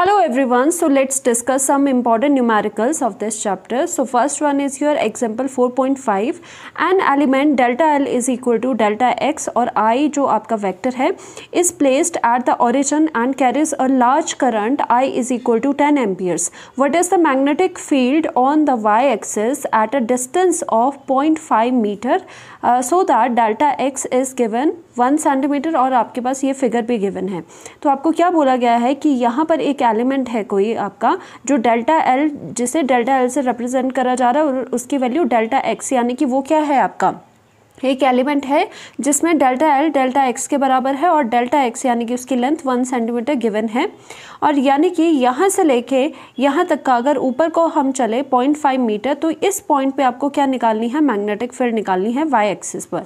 Hello everyone, so let's discuss some important numericals of this chapter. So first one is your example 4.5 an element delta L is equal to delta x और I जो आपका vector है is placed at the origin and carries a large current I is equal to 10 amperes. What is the magnetic field on the y axis at a distance of 0.5 meter so that delta X is given one centimetre और आपके पास ये figure भी given है तो आपको क्या बोला गया है कि यहाँ पर एक एलिमेंट है कोई आपका जो डेल्टा एल जिसे डेल्टा एल से रिप्रेजेंट करा जा रहा है और उसकी वैल्यू डेल्टा एक्स यानी कि वो क्या है आपका एक एलिमेंट है जिसमें डेल्टा एल डेल्टा एक्स के बराबर है और डेल्टा एक्स यानी कि उसकी लेंथ वन सेंटीमीटर गिवन है और यानी कि यहाँ से लेके यहाँ तक का अगर ऊपर को हम चले पॉइंट फाइव मीटर तो इस पॉइंट पे आपको क्या निकालनी है मैग्नेटिक फील्ड निकालनी है वाई एक्सिस पर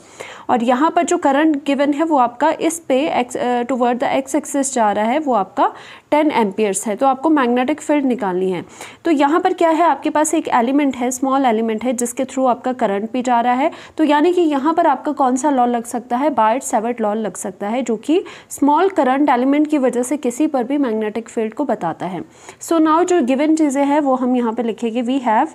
और यहाँ पर जो करंट गिवन है वो आपका इस पे X toward the X axis जा रहा है वो आपका टेन एम्पियर्स है तो आपको मैग्नेटिक फील्ड निकालनी है तो यहाँ पर क्या है आपके पास एक एलिमेंट है स्मॉल एलिमेंट है जिसके थ्रू आपका करंट भी जा रहा है तो यानी कि यहाँ पर आपका कौन सा लॉ लग सकता है बायट सेवर्ट लॉ लग सकता है जो कि स्मॉल करंट एलिमेंट की वजह से किसी पर भी मैग्नेटिक फील्ड को बताता है सो so नाउ जो गिवन चीज़ें हैं वो हम यहाँ पर लिखेंगे we have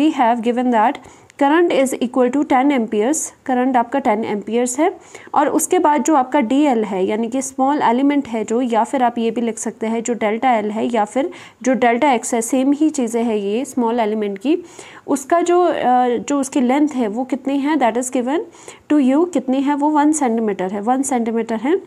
we have given that current is equal to ten amperes current आपका टेन एम्पियर्स है और उसके बाद जो आपका डी एल है यानी कि स्मॉल एलिमेंट है जो या फिर आप ये भी लिख सकते हैं जो डेल्टा एल है या फिर जो डेल्टा एक्स है सेम ही चीज़ें हैं ये स्मॉल एलिमेंट की उसका जो जो उसकी लेंथ है वो कितनी है that is given to you कितनी है वो वन सेंटीमीटर है वन सेंटीमीटर है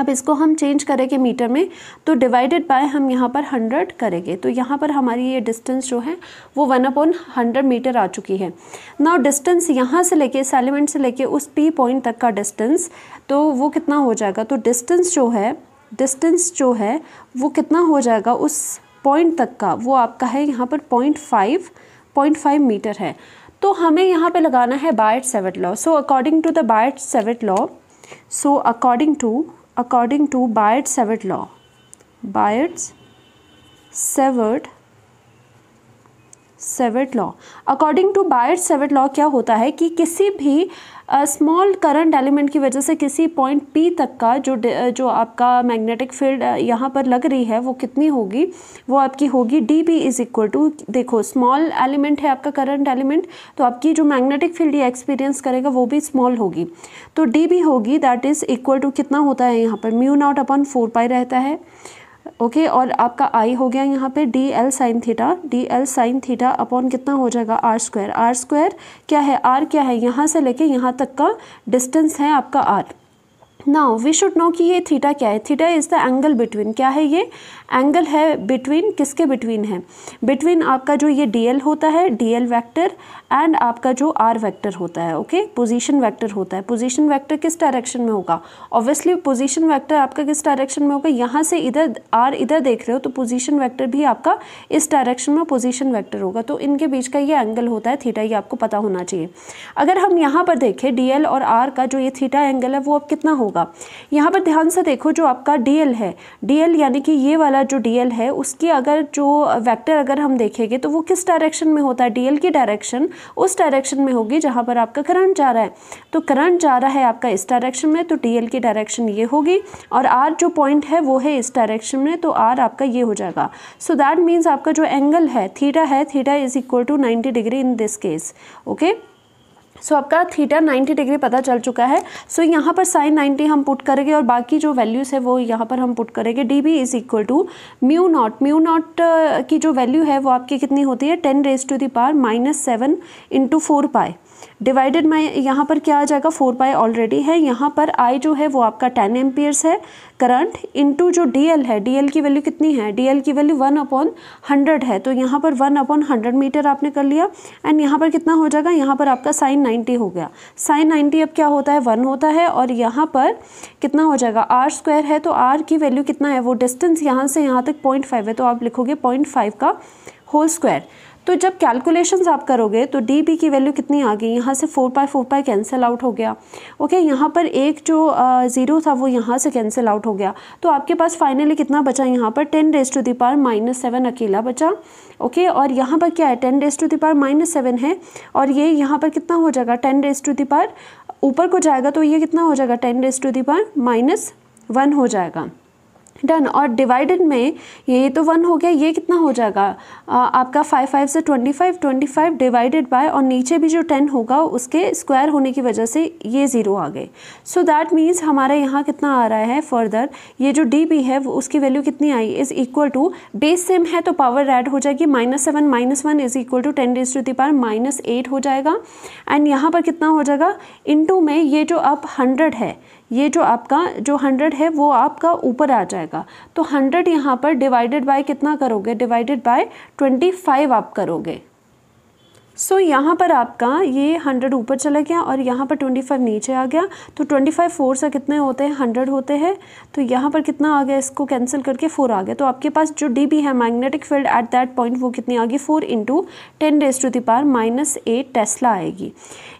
अब इसको हम चेंज करेंगे मीटर में तो डिवाइडेड बाय हम यहाँ पर हंड्रेड करेंगे तो यहाँ पर हमारी ये डिस्टेंस जो है वो वन अपॉन हंड्रेड मीटर आ चुकी है नाउ डिस्टेंस यहाँ से लेके इस एलिमेंट से लेके उस पी पॉइंट तक का डिस्टेंस तो वो कितना हो जाएगा तो डिस्टेंस जो है डिस्टेंस जो है वो कितना हो जाएगा उस पॉइंट तक का वो आपका है यहाँ पर point five point five metre है तो हमें यहाँ पे लगाना है Biot Savart law so according to the Biot Savart law so according to according to Biot Savart law Biot's Savart Savart law according to Biot Savart law क्या होता है कि किसी भी स्मॉल करंट एलिमेंट की वजह से किसी पॉइंट पी तक का जो जो आपका मैग्नेटिक फील्ड यहाँ पर लग रही है वो कितनी होगी वो आपकी होगी D B is equal to देखो स्मॉल एलिमेंट है आपका करंट एलिमेंट तो आपकी जो मैग्नेटिक फील्ड ये एक्सपीरियंस करेगा वो भी स्मॉल होगी तो डी बी होगी दैट इज़ इक्वल टू कितना होता है यहाँ पर mu naught upon four pi रहता है ओके और आपका आई हो गया यहाँ पे D L sine theta D L sine theta upon कितना हो जाएगा आर स्क्वायर आर स्क्वायर क्या है आर क्या है यहाँ से लेके यहाँ तक का डिस्टेंस है आपका R now we should know कि ये थीटा क्या है theta is the angle between क्या है ये एंगल है बिटवीन किसके बिटवीन है बिटवीन आपका जो ये डी होता है एल वैक्टर एंड आपका जो आर वैक्टर होता है ओके पोजिशन वैक्टर होता है पोजिशन वैक्टर किस डायरेक्शन में होगा ऑब्वियसली पोजिशन वैक्टर आपका किस डायरेक्शन में होगा यहाँ से इधर आर इधर देख रहे हो तो पोजिशन वैक्टर भी आपका इस डायरेक्शन में पोजिशन वैक्टर होगा तो इनके बीच का ये एंगल होता है थीटा ये आपको पता होना चाहिए अगर हम यहाँ पर देखें डी और आर का जो ये थीटा एंगल है वो अब कितना होगा होगा यहाँ पर ध्यान से देखो जो आपका डीएल है डीएल यानी कि ये वाला जो डीएल है उसकी अगर जो वेक्टर अगर हम देखेंगे तो वो किस डायरेक्शन में होता है डीएल की डायरेक्शन उस डायरेक्शन में होगी जहाँ पर आपका करंट जा रहा है तो करंट जा रहा है आपका इस डायरेक्शन में तो डीएल की डायरेक्शन ये होगी और आर जो पॉइंट है वो है इस डायरेक्शन में तो आर आपका ये हो जाएगा सो दैट मीन्स आपका जो एंगल है थीटा है theta is equal to ninety degree in this case okay so so, आपका थीटा 90 डिग्री पता चल चुका है सो so, यहाँ पर साइन 90 हम पुट करेंगे और बाकी जो वैल्यूज़ है वो यहाँ पर हम पुट करेंगे D B is equal to mu naught mu naught की जो वैल्यू है वो आपकी कितनी होती है ten raise to the power minus seven into four pi divided by यहाँ पर क्या आ जाएगा फोर पाई ऑलरेडी है यहाँ पर आई जो है वो आपका टेन एम्पियर्स है करंट इनटू जो डी है डी की वैल्यू कितनी है डी की वैल्यू वन अपॉन हंड्रेड है तो यहाँ पर वन अपॉन हंड्रेड मीटर आपने कर लिया एंड यहाँ पर कितना हो जाएगा यहाँ पर आपका साइन नाइन्टी हो गया साइन नाइन्टी अब क्या होता है वन होता है और यहाँ पर कितना हो जाएगा आर स्क्वायर है तो आर की वैल्यू कितना है वो डिस्टेंस यहाँ से यहाँ तक पॉइंट फाइव है तो आप लिखोगे पॉइंट फाइव का होल स्क्वायर तो जब कैलकुलेशंस आप करोगे तो डी बी की वैल्यू कितनी आ गई यहाँ से four pi four pi cancel out हो गया ओके यहाँ पर एक जो ज़ीरो था वो यहाँ से कैंसिल आउट हो गया तो आपके पास फाइनली कितना बचा यहाँ पर ten raise to the power minus seven अकेला बचा ओके और यहाँ पर क्या है ten raise to the power minus seven है और ये यहाँ पर कितना हो जाएगा ten raise to the power ऊपर को जाएगा तो ये कितना हो जाएगा ten raise to the power minus one हो जाएगा डन और डिवाइडेड में ये तो वन हो गया ये कितना हो जाएगा आ, आपका फाइव फाइव से twenty five twenty five divided by और नीचे भी जो टेन होगा उसके स्क्वायर होने की वजह से ये ज़ीरो आ गए सो दैट मीन्स हमारा यहाँ कितना आ रहा है फर्दर ये जो डी बी है वो उसकी वैल्यू कितनी आई is equal to base same है तो पावर एड हो जाएगी minus seven minus one is equal to ten raise to the power minus eight हो जाएगा एंड यहाँ पर कितना हो जाएगा इन में ये जो अब हंड्रेड है ये जो आपका जो हंड्रेड है वो आपका ऊपर आ जाएगा तो हंड्रेड यहाँ पर डिवाइडेड बाय कितना करोगे डिवाइडेड बाय ट्वेंटी फाइव आप करोगे सो so, यहाँ पर आपका ये हंड्रेड ऊपर चला गया और यहाँ पर ट्वेंटी फाइव नीचे आ गया तो ट्वेंटी फाइव फोर से कितने होते हैं हंड्रेड होते हैं तो यहाँ पर कितना आ गया इसको कैंसिल करके फोर आ गया तो आपके पास जो डी है magnetic field at that point वो कितनी आ गई four into ten raise to the power minus eight tesla आएगी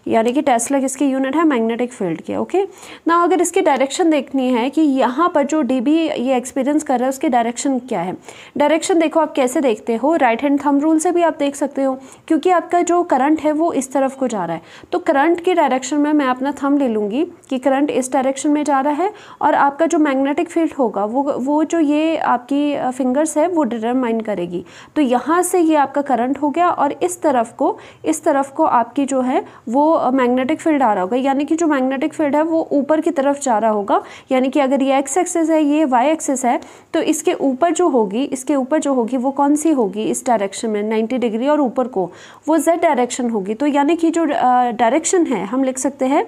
यानी कि टेस्ला किसके यूनिट है मैग्नेटिक फील्ड के ओके ना अगर इसकी डायरेक्शन देखनी है कि यहाँ पर जो डी बी ये एक्सपीरियंस कर रहा है उसके डायरेक्शन क्या है डायरेक्शन देखो आप कैसे देखते हो राइट हैंड थम रूल से भी आप देख सकते हो क्योंकि आपका जो करंट है वो इस तरफ को जा रहा है तो करंट की डायरेक्शन में मैं अपना थम ले लूँगी कि करंट इस डायरेक्शन में जा रहा है और आपका जो मैग्नेटिक फील्ड होगा वो वो जो ये आपकी फिंगर्स है वो डिटरमाइन करेगी तो यहाँ से ये आपका करंट हो गया और इस तरफ को इस तरफ को आपकी जो है वो मैग्नेटिक फील्ड आ रहा होगा यानी कि जो मैग्नेटिक फील्ड है वो ऊपर की तरफ जा रहा होगा यानी कि अगर ये एक्स एक्सेस है ये वाई एक्सेस है तो इसके ऊपर जो होगी इसके ऊपर जो होगी वो कौन सी होगी इस डायरेक्शन में नाइन्टी डिग्री और ऊपर को वो जेड डायरेक्शन होगी तो यानी कि जो डायरेक्शन है हम लिख सकते हैं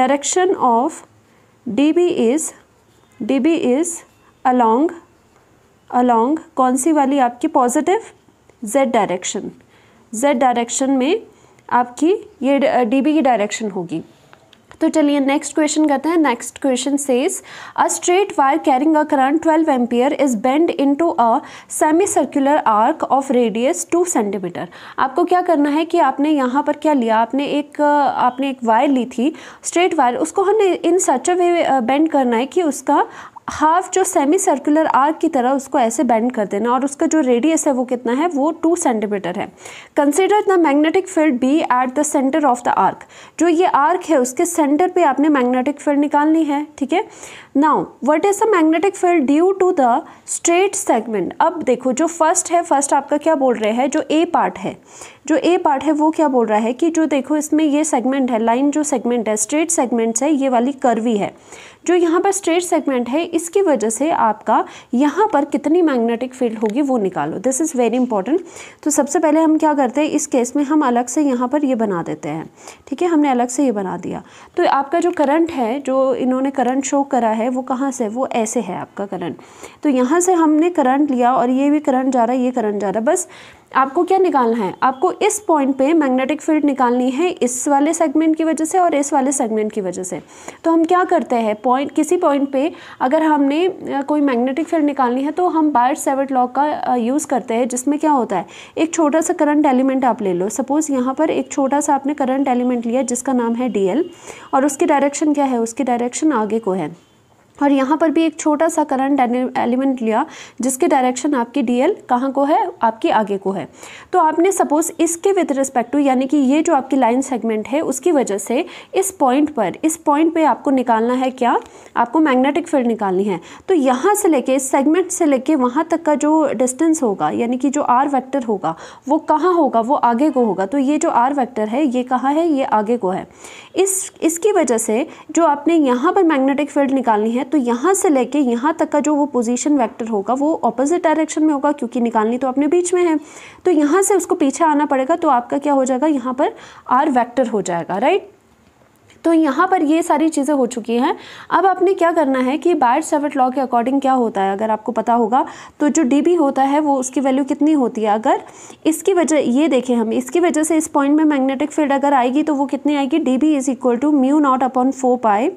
direction of D B is D B is along along कौन सी वाली आपकी positive Z direction Z direction में आपकी ये डी बी की डायरेक्शन होगी तो चलिए नेक्स्ट क्वेश्चन करते हैं next question says a straight wire carrying a current twelve ampere is bend into a semi circular arc of radius two centimetre आपको क्या करना है कि आपने यहाँ पर क्या लिया आपने एक आपने एक वायर ली थी स्ट्रेट वायर उसको हमने इन सच अ वे बेंड करना है कि उसका हाफ जो सेमी सर्कुलर आर्क की तरह उसको ऐसे बेंड कर देना और उसका जो रेडियस है वो कितना है वो टू सेंटीमीटर है consider the magnetic field B at the centre of the arc जो ये आर्क है उसके सेंटर पे आपने मैग्नेटिक फील्ड निकालनी है ठीक है now what is the magnetic field due to the straight segment अब देखो जो फर्स्ट है फर्स्ट आपका क्या बोल रहे हैं जो ए पार्ट है जो ए पार्ट है वो क्या बोल रहा है कि जो देखो इसमें ये सेगमेंट है लाइन जो सेगमेंट है स्ट्रेट सेगमेंट्स है ये वाली कर्वी है जो यहाँ पर स्ट्रेट सेगमेंट है इसकी वजह से आपका यहाँ पर कितनी मैग्नेटिक फील्ड होगी वो निकालो दिस इज़ वेरी इंपॉर्टेंट तो सबसे पहले हम क्या करते हैं इस केस में हम अलग से यहाँ पर ये यह बना देते हैं ठीक है हमने अलग से ये बना दिया तो आपका जो करंट है जो इन्होंने करंट शो करा है वो कहाँ से वो ऐसे है आपका करंट तो यहाँ से हमने करंट लिया और ये भी करंट जा रहा है ये करंट जा रहा है बस आपको क्या निकालना है आपको इस पॉइंट पे मैग्नेटिक फील्ड निकालनी है इस वाले सेगमेंट की वजह से और इस वाले सेगमेंट की वजह से तो हम क्या करते हैं पॉइंट किसी पॉइंट पे अगर हमने कोई मैग्नेटिक फील्ड निकालनी है तो हम बायर सेवट लॉ का यूज़ करते हैं जिसमें क्या होता है एक छोटा सा करंट एलिमेंट आप ले लो सपोज़ यहाँ पर एक छोटा सा आपने करंट एलिमेंट लिया जिसका नाम है डी और उसकी डायरेक्शन क्या है उसकी डायरेक्शन आगे को है और यहाँ पर भी एक छोटा सा करंट एलिमेंट लिया जिसके डायरेक्शन आपकी डी एल कहाँ को है आपकी आगे को है तो आपने सपोज इसके विद रिस्पेक्ट टू यानी कि ये जो आपकी लाइन सेगमेंट है उसकी वजह से इस पॉइंट पर इस पॉइंट पे आपको निकालना है क्या आपको मैग्नेटिक फील्ड निकालनी है तो यहाँ से लेके इस सेगमेंट से लेके वहाँ तक का जो डिस्टेंस होगा यानी कि जो आर वैक्टर होगा वो कहाँ होगा वो आगे को होगा तो ये जो आर वैक्टर है ये कहाँ है ये आगे को है इस इसकी वजह से जो आपने यहाँ पर मैग्नेटिक फील्ड निकालनी है तो यहाँ से लेके यहाँ तक का जो वो पोजीशन वेक्टर होगा वो ऑपोजिट डायरेक्शन में होगा क्योंकि निकालनी तो अपने बीच में है तो यहाँ से उसको पीछे आना पड़ेगा तो आपका क्या हो जाएगा यहाँ पर आर वैक्टर हो जाएगा राइट तो यहाँ पर ये सारी चीज़ें हो चुकी हैं अब आपने क्या करना है कि बायर सेवेट लॉ के अकॉर्डिंग क्या होता है अगर आपको पता होगा तो जो डी होता है वो उसकी वैल्यू कितनी होती है अगर इसकी वजह ये देखें हम इसकी वजह से इस पॉइंट में मैग्नेटिक फील्ड अगर आएगी तो वो कितनी आएगी D B is equal to mu naught upon four pi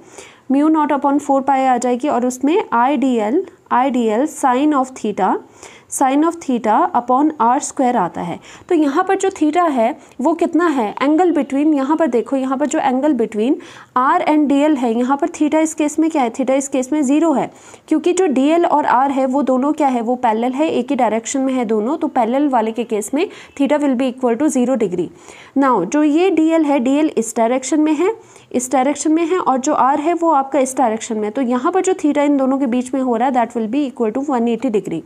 mu naught upon four pi आ जाएगी और उसमें I D L ideal sine of theta sine of theta upon R square आता है तो यहाँ पर जो थीटा है वो कितना है एंगल बिटवीन यहाँ पर देखो यहाँ पर जो angle between R and D है यहाँ पर थीटा इस केस में क्या है थीटा इस केस में ज़ीरो है क्योंकि जो डी और आर है वो दोनों क्या है वो पैलल है एक ही डायरेक्शन में है दोनों तो पैलल वाले के केस में theta will be equal to zero degree now जो ये डी है डी इस डायरेक्शन में है इस डायरेक्शन में है और जो आर है वो आपका इस डायरेक्शन में तो यहाँ पर जो थीटा इन दोनों के बीच में हो रहा है that will be equal to 180 degree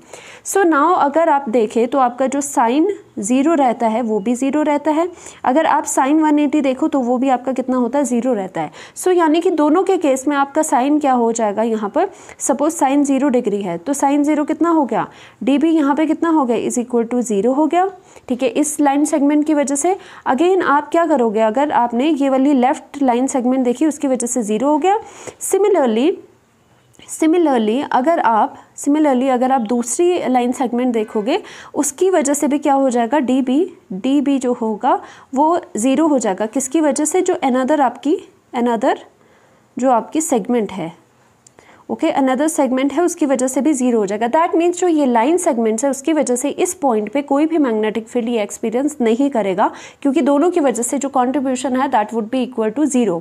so now अगर आप देखें तो आपका जो साइन ज़ीरो रहता है वो भी ज़ीरो रहता है अगर आप साइन 180 देखो तो वो भी आपका कितना होता है ज़ीरो रहता है सो so, यानी कि दोनों के केस में आपका साइन क्या हो जाएगा यहाँ पर सपोज साइन ज़ीरो डिग्री है तो साइन ज़ीरो कितना हो गया डी बी यहाँ पर कितना हो गया इज़ इक्वल टू ज़ीरो हो गया ठीक है इस लाइन सेगमेंट की वजह से अगेन आप क्या करोगे अगर आपने ये वाली लेफ्ट लाइन सेगमेंट देखी उसकी वजह से ज़ीरो हो गया सिमिलरली सिमिलरली अगर आप सिमिलरली अगर आप दूसरी लाइन सेगमेंट देखोगे उसकी वजह से भी क्या हो जाएगा डी बी डी बी जो होगा वो ज़ीरो हो जाएगा किसकी वजह से जो अनदर आपकी अनदर जो आपकी सेगमेंट है ओके अनदर सेगमेंट है उसकी वजह से भी जीरो हो जाएगा दैट मीन्स जो ये लाइन सेगमेंट्स है उसकी वजह से इस पॉइंट पे कोई भी मैग्नेटिक फील्ड ये एक्सपीरियंस नहीं करेगा क्योंकि दोनों की वजह से जो कॉन्ट्रीब्यूशन है that would be equal to zero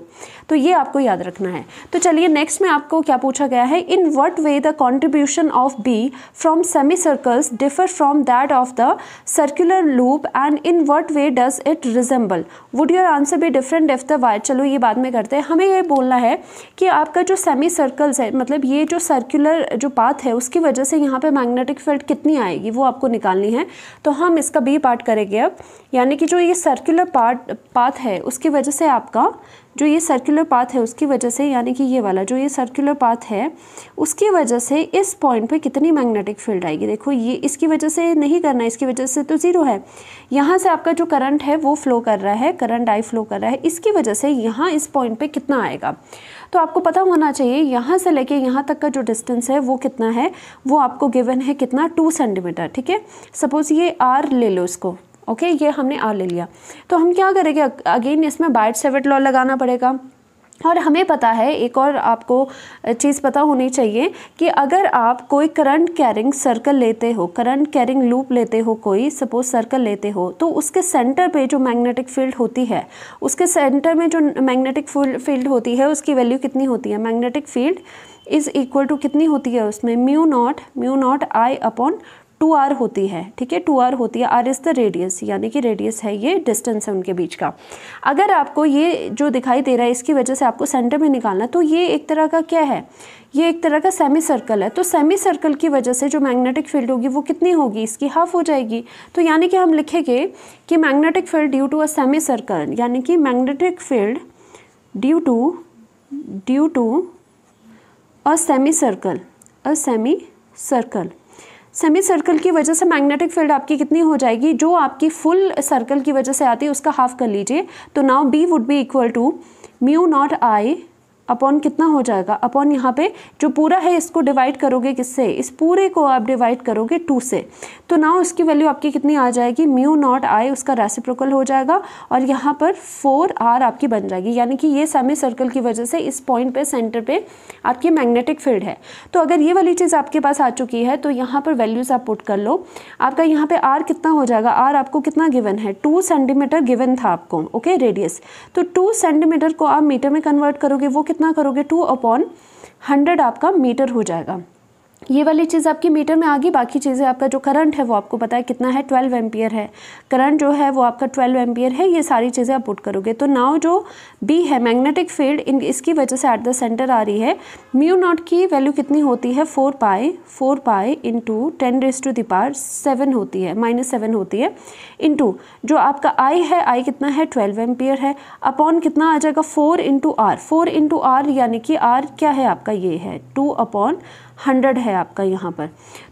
तो ये आपको याद रखना है तो चलिए नेक्स्ट में आपको क्या पूछा गया है in what way the contribution of B from semi circles differ from that of the circular loop and in what way does it resemble would your answer भी डिफरेंट इफ द वायर चलो ये बात में करते हैं हमें ये बोलना है कि आपका जो सेमी सर्कल्स है मतलब मतलब ये जो सर्कुलर जो पाथ है उसकी वजह से यहाँ पे मैग्नेटिक फील्ड कितनी आएगी वो आपको निकालनी है तो हम इसका बी पार्ट करेंगे अब यानी कि जो ये सर्कुलर पार्ट पाथ है उसकी वजह से आपका जो ये सर्कुलर पाथ है उसकी वजह से यानी कि ये वाला जो ये सर्कुलर पाथ है उसकी वजह से इस पॉइंट पे कितनी मैग्नेटिक फील्ड आएगी देखो ये इसकी वजह से नहीं करना है इसकी वजह से तो ज़ीरो है यहाँ से आपका जो करंट है वो फ्लो कर रहा है करंट आई फ्लो कर रहा है इसकी वजह से यहाँ इस पॉइंट पे कितना आएगा तो आपको पता होना चाहिए यहाँ से लेके यहाँ तक का जो डिस्टेंस है वो कितना है वो आपको गिवन है कितना टू सेंटीमीटर ठीक है सपोज़ ये आर ले लो इसको ओके ये हमने आर ले लिया तो हम क्या करेंगे अगेन इसमें बाइट सेवेट लॉ लगाना पड़ेगा और हमें पता है एक और आपको चीज़ पता होनी चाहिए कि अगर आप कोई करंट कैरिंग सर्कल लेते हो करंट कैरिंग लूप लेते हो कोई सपोज सर्कल लेते हो तो उसके सेंटर पे जो मैग्नेटिक फील्ड होती है उसके सेंटर में जो मैग्नेटिक फील्ड होती है उसकी वैल्यू कितनी होती है magnetic field is equal to कितनी होती है उसमें mu naught mu naught I upon two R होती है ठीक है टू आर होती है आर इज़ द रेडियस यानी कि रेडियस है ये डिस्टेंस है उनके बीच का अगर आपको ये जो दिखाई दे रहा है इसकी वजह से आपको सेंटर में निकालना तो ये एक तरह का क्या है ये एक तरह का सेमी सर्कल है तो सेमी सर्कल की वजह से जो मैग्नेटिक फील्ड होगी वो कितनी होगी इसकी हाफ हो जाएगी तो यानी कि हम लिखेंगे कि magnetic field due to a semi circle यानी कि magnetic field due to due to a semi circle a semi circle semi circle की वजह से मैग्नेटिक फील्ड आपकी कितनी हो जाएगी जो आपकी फुल सर्कल की वजह से आती है उसका हाफ कर लीजिए तो now B would be equal to mu naught I upon कितना हो जाएगा अपॉन यहाँ पे जो पूरा है इसको डिवाइड करोगे किससे इस पूरे को आप डिवाइड करोगे टू से तो नाउ इसकी वैल्यू आपकी कितनी आ जाएगी म्यू नॉट आई उसका रेसिप्रोकल हो जाएगा और यहाँ पर फोर आर आपकी बन जाएगी यानी कि ये सेमी सर्कल की वजह से इस पॉइंट पे सेंटर पे आपकी मैग्नेटिक फील्ड है तो अगर ये वाली चीज़ आपके पास आ चुकी है तो यहाँ पर वैल्यूज़ आप पुट कर लो आपका यहाँ पर आर कितना हो जाएगा आर आपको कितना गिवन है टू सेंटीमीटर गिवन था आपको ओके रेडियस तो टू सेंटीमीटर को आप मीटर में कन्वर्ट करोगे वो कितना कितना करोगे टू अपॉन हंड्रेड आपका मीटर हो जाएगा ये वाली चीज़ आपकी मीटर में आ गई बाकी चीज़ें आपका जो करंट है वो आपको पता है कितना है ट्वेल्व एम्पियर है करंट जो है वो आपका ट्वेल्व एम्पियर है ये सारी चीज़ें आप पुट करोगे तो नाव जो बी है मैग्नेटिक फील्ड इन इसकी वजह से एट द सेंटर आ रही है म्यू नॉट की वैल्यू कितनी होती है four pi four pi into ten raise to दार सेवन होती है माइनस सेवन होती है इन टू जो आपका आई है आई कितना है ट्वेल्व एम्पियर है अपॉन कितना आ जाएगा four into r four into r यानी कि आर क्या है आपका ये है टू अपॉन हंड्रेड है आपका यहाँ पर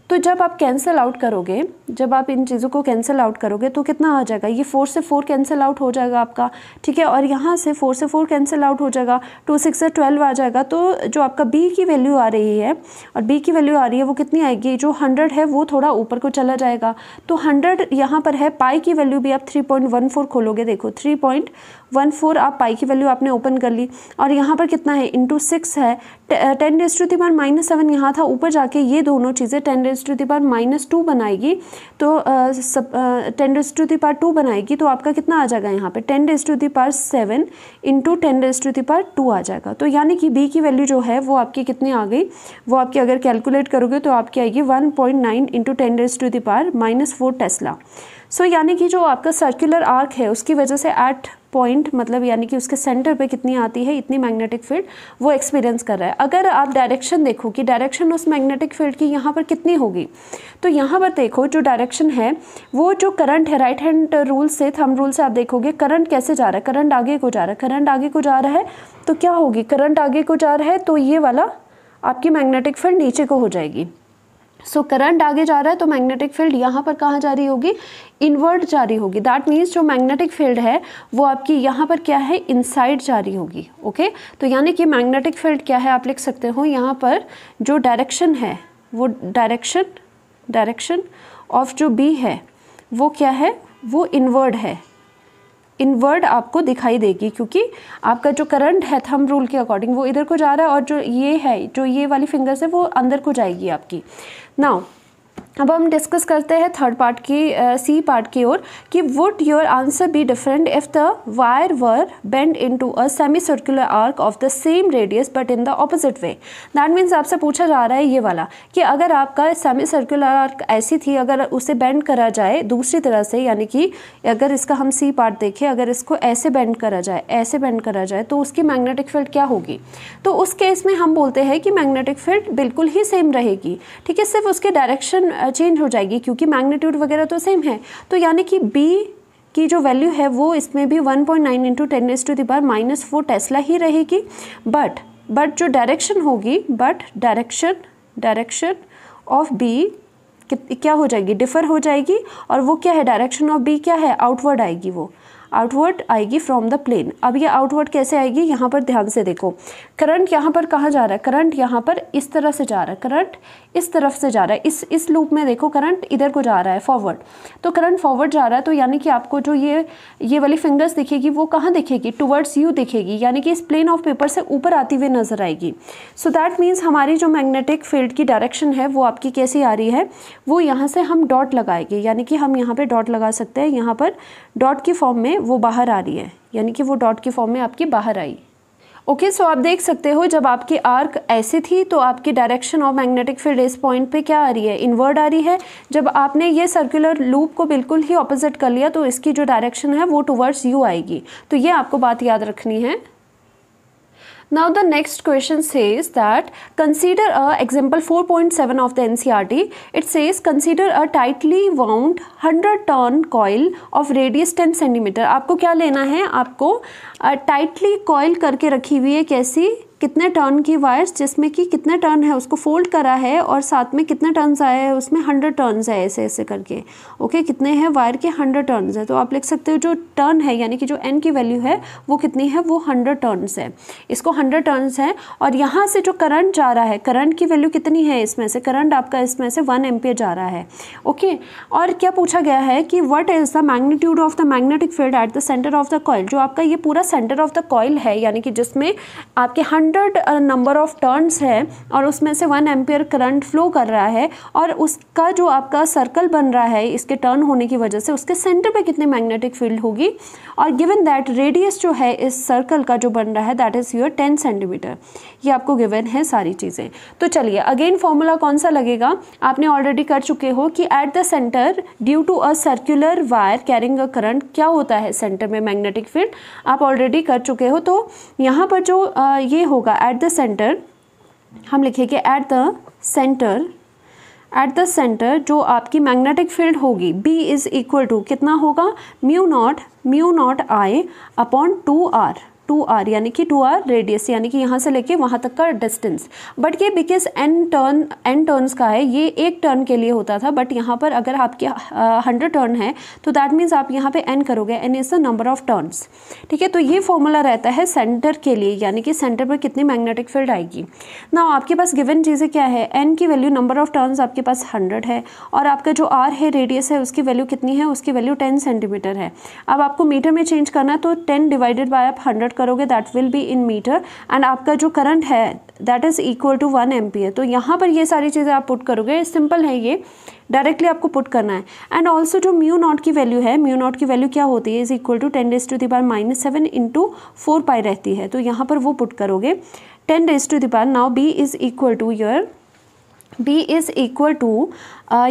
तो जब आप कैंसिल आउट करोगे जब आप इन चीज़ों को कैंसिल आउट करोगे तो कितना आ जाएगा ये फोर से फोर कैंसिल आउट हो जाएगा आपका ठीक है और यहाँ से फोर से फोर कैंसिल आउट हो जाएगा टू सिक्स से ट्वेल्व आ जाएगा तो जो आपका बी की वैल्यू आ रही है और बी की वैल्यू आ रही है वो कितनी आएगी जो हंड्रेड है वो थोड़ा ऊपर को चला जाएगा तो हंड्रेड यहाँ पर है पाई की वैल्यू भी आप थ्री पॉइंट वन फोर खोलोगे देखो थ्री पॉइंट वन फोर आप पाई की वैल्यू आपने ओपन कर ली और यहाँ पर कितना है इंटू सिक्स है टेन डेज थी थी माइनस सेवन यहाँ था ऊपर जाके ये दोनों चीज़ें ten ten raise to the power minus two बनाएगी तो ten raise to the power two बनाएगी तो आपका कितना आ जाएगा यहाँ पे ten raise to power seven into ten raise to power two आ जाएगा तो यानी कि बी की वैल्यू जो है वो आपकी कितनी आ गई वो आपकी अगर कैलकुलेट करोगे तो आपकी आएगी one point nine into ten raise to power minus four tesla so यानी कि जो आपका सर्कुलर आर्क है उसकी वजह से एट पॉइंट मतलब यानी कि उसके सेंटर पे कितनी आती है इतनी मैग्नेटिक फील्ड वो एक्सपीरियंस कर रहा है अगर आप डायरेक्शन देखो कि डायरेक्शन उस मैग्नेटिक फील्ड की यहाँ पर कितनी होगी तो यहाँ पर देखो जो डायरेक्शन है वो जो करंट है राइट हैंड रूल से थम रूल से आप देखोगे करंट कैसे जा रहा है करंट आगे को जा रहा है करंट आगे को जा रहा है तो क्या होगी करंट आगे को जा रहा है तो ये वाला आपकी मैग्नेटिक फील्ड नीचे को हो जाएगी सो करंट आगे जा रहा है तो मैग्नेटिक फील्ड यहाँ पर कहाँ जा रही होगी इनवर्ड जा रही होगी दैट मीन्स जो मैग्नेटिक फील्ड है वो आपकी यहाँ पर क्या है इनसाइड जा रही होगी ओके okay? तो यानी कि मैग्नेटिक फील्ड क्या है आप लिख सकते हो यहाँ पर जो डायरेक्शन है वो डायरेक्शन डायरेक्शन ऑफ जो बी है वो क्या है वो इनवर्ड है इनवर्ड आपको दिखाई देगी क्योंकि आपका जो करंट है थम रूल के अकॉर्डिंग वो इधर को जा रहा है और जो ये है जो ये वाली फिंगर्स है वो अंदर को जाएगी आपकी Não, अब हम डिस्कस करते हैं थर्ड पार्ट की सी uh, पार्ट की ओर कि would your answer be different if the wire were bent into a semi circular arc of the same radius but in the opposite way that means आपसे पूछा जा रहा है ये वाला कि अगर आपका सेमी सर्कुलर आर्क ऐसी थी अगर उसे बेंड करा जाए दूसरी तरह से यानी कि अगर इसका हम सी पार्ट देखें अगर इसको ऐसे बेंड करा जाए ऐसे बेंड करा जाए तो उसकी मैग्नेटिक फील्ड क्या होगी तो उस केस में हम बोलते हैं कि मैग्नेटिक फील्ड बिल्कुल ही सेम रहेगी ठीक है सिर्फ उसके डायरेक्शन चेंज हो जाएगी क्योंकि मैग्नीट्यूड वगैरह तो सेम है तो यानी कि बी की जो वैल्यू है वो इसमें भी 1.9 पॉइंट नाइन इंटू टेन एस टू दार माइनस फोर टेस्ला ही रहेगी बट बट जो डायरेक्शन होगी but direction direction of B क्या हो जाएगी डिफ़र हो जाएगी और वो क्या है डायरेक्शन ऑफ बी क्या है आउटवर्ड आएगी वो आउटवर्ड आएगी फ्रॉम द प्लेन अब ये आउटवर्ड कैसे आएगी यहाँ पर ध्यान से देखो करंट यहाँ पर कहाँ जा रहा है करंट यहाँ पर इस तरह से जा रहा है करंट इस तरफ से जा रहा है इस इस लूप में देखो करंट इधर को जा रहा है फॉरवर्ड तो करंट फॉरवर्ड जा रहा है तो यानी कि आपको जो ये ये वाली फिंगर्स दिखेगी वो कहाँ दिखेगी टुवर्ड्स यू दिखेगी यानी कि इस प्लेन ऑफ पेपर से ऊपर आती हुई नजर आएगी सो दैट मीन्स हमारी जो मैग्नेटिक फील्ड की डायरेक्शन है वो आपकी कैसी आ रही है वो यहाँ से हम डॉट लगाएंगे यानी कि हम यहाँ पर डॉट लगा सकते हैं यहाँ पर डॉट की फॉर्म में वो बाहर आ रही है यानी कि वो डॉट के फॉर्म में आपकी बाहर आई ओके okay, सो so आप देख सकते हो जब आपकी आर्क ऐसे थी तो आपकी डायरेक्शन ऑफ मैग्नेटिक फील्ड इस पॉइंट पे क्या आ रही है इनवर्ड आ रही है जब आपने ये सर्कुलर लूप को बिल्कुल ही ऑपोजिट कर लिया तो इसकी जो डायरेक्शन है वो टुवर्ड्स यू आएगी तो ये आपको बात याद रखनी है Now the next question says that consider a example 4.7 of the NCRT. It says consider a tightly wound 100 turn coil of radius 10 centimeter. आपको क्या लेना है आपको टाइटली uh, करके रखी हुई है कैसी कितने टर्न की वायर्स जिसमें कि कितने टर्न है उसको फोल्ड करा है और साथ में कितने टर्न्स आए हैं उसमें हंड्रेड टर्न्स है ऐसे ऐसे करके ओके कितने हैं वायर के हंड्रेड टर्न्स है तो आप लिख सकते हो जो टर्न है यानी कि जो एन की वैल्यू है वो कितनी है वो हंड्रेड टर्न्स है इसको हंड्रेड टर्न्स है और यहाँ से जो करंट जा रहा है करंट की वैल्यू कितनी है इसमें से करंट आपका इसमें से वन एम जा रहा है ओके और क्या पूछा गया है कि what is the magnitude of the magnetic field at the centre of the coil जो आपका ये पूरा सेंटर ऑफ द कॉयल है यानी कि जिसमें आपके हंड हंड्रेड नंबर ऑफ टर्न्स है और उसमें से वन एम्पियर करंट फ्लो कर रहा है और उसका जो आपका सर्कल बन रहा है इसके टर्न होने की वजह से उसके सेंटर पे कितनी मैग्नेटिक फील्ड होगी और गिवन दैट रेडियस जो है इस सर्कल का जो बन रहा है that is your ten centimetre ये आपको गिवन है सारी चीज़ें तो चलिए अगेन फॉर्मूला कौन सा लगेगा आपने ऑलरेडी कर चुके हो कि at the centre due to a circular wire carrying a current क्या होता है सेंटर में मैग्नेटिक फील्ड आप ऑलरेडी कर चुके हो तो यहाँ पर जो ये हो होगा एट द सेंटर हम लिखेंगे at the centre at the centre जो आपकी मैग्नेटिक फील्ड होगी B इज़ इक्वल टू कितना होगा mu naught mu naught I upon two r two r यानी कि टू आर रेडियस यानी कि यहाँ से लेके वहाँ तक का डिस्टेंस बट ये because n turn n turns का है ये एक टर्न के लिए होता था बट यहाँ पर अगर आपके हंड्रेड टर्न है तो दैट मीन्स आप यहाँ पे एन करोगे n is the number of turns ठीक है तो ये फॉर्मूला रहता है सेंटर के लिए यानी कि सेंटर पर कितनी मैग्नेटिक फील्ड आएगी ना आपके पास गिवन चीज़ें क्या है एन की वैल्यू नंबर ऑफ टर्नस आपके पास हंड्रेड है और आपका जो आर है रेडियस है उसकी वैल्यू कितनी है उसकी वैल्यू टेन सेंटीमीटर है अब आपको मीटर में चेंज करना है तो टेन डिवाइडेड बाय आप हंड्रेड करोगे that will be in metre and आपका जो करंट है that is equal to one m ampere तो यहाँ पर ये सारी चीज़ें आप पुट करोगे सिंपल है ये डायरेक्टली आपको पुट करना है एंड ऑल्सो जो म्यू नॉट की वैल्यू है म्यू नॉट की वैल्यू क्या होती है is equal to ten raise to the power minus seven into four pi रहती है तो यहाँ पर वो पुट करोगे ten raise to the power now B is equal to your B is equal to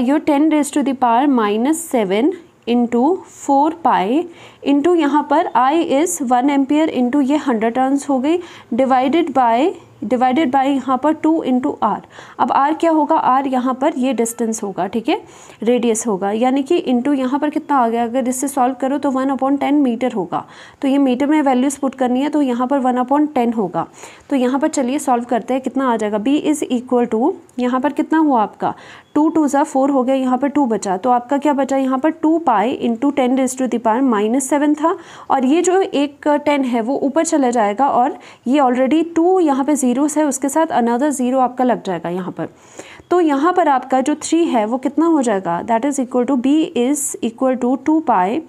your ten raise to the power minus seven into four pi into यहाँ पर I is one ampere into ये hundred turns हो गई divided by divided by यहाँ पर two into r अब r क्या होगा आर यहाँ पर ये डिस्टेंस होगा ठीक है रेडियस होगा यानी कि इंटू यहाँ पर कितना आ गया अगर इससे सॉल्व करो तो वन अपॉइंट टेन मीटर होगा तो ये मीटर में वैल्यूज़ पुट करनी है तो यहाँ पर वन अपॉइंट टेन होगा तो यहाँ पर चलिए सॉल्व करते हैं कितना आ जाएगा बी इज़ इक्वल टू यहाँ पर कितना हुआ आपका टू टू ज़ा फोर हो गया यहाँ पर टू बचा तो आपका क्या बचा यहाँ पर two pi into ten raise to the power minus seven था और ये जो एक टेन uh, है वो ऊपर चला जाएगा और ये ऑलरेडी टू यहाँ पे ज़ीरोस है उसके साथ अनदर ज़ीरो आपका लग जाएगा यहाँ पर तो यहाँ पर आपका जो थ्री है वो कितना हो जाएगा that is equal to B is equal to two pi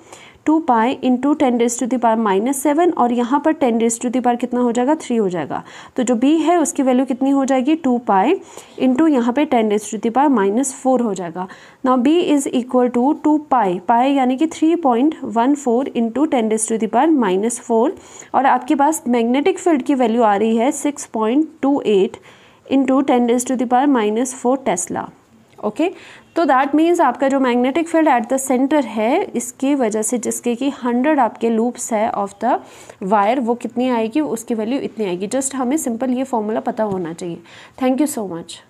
two pi into ten raise to the power minus seven और यहाँ पर ten raise to the power कितना हो जाएगा थ्री हो जाएगा तो जो बी है उसकी वैल्यू कितनी हो जाएगी टू पाई इंटू यहाँ पर ten raise to the power minus four हो जाएगा ना B is equal to two pi pi यानी कि three point one four into ten raise to the power minus four और आपके पास मैग्नेटिक फील्ड की वैल्यू आ रही है six point two eight into ten raise to the power minus four tesla okay तो दैट मीन्स आपका जो magnetic field at the centre है इसकी वजह से जिसके कि हंड्रेड आपके लूप्स है ऑफ द वायर वो कितनी आएगी उसकी वैल्यू इतनी आएगी जस्ट हमें सिंपल ये फॉर्मूला पता होना चाहिए थैंक यू सो मच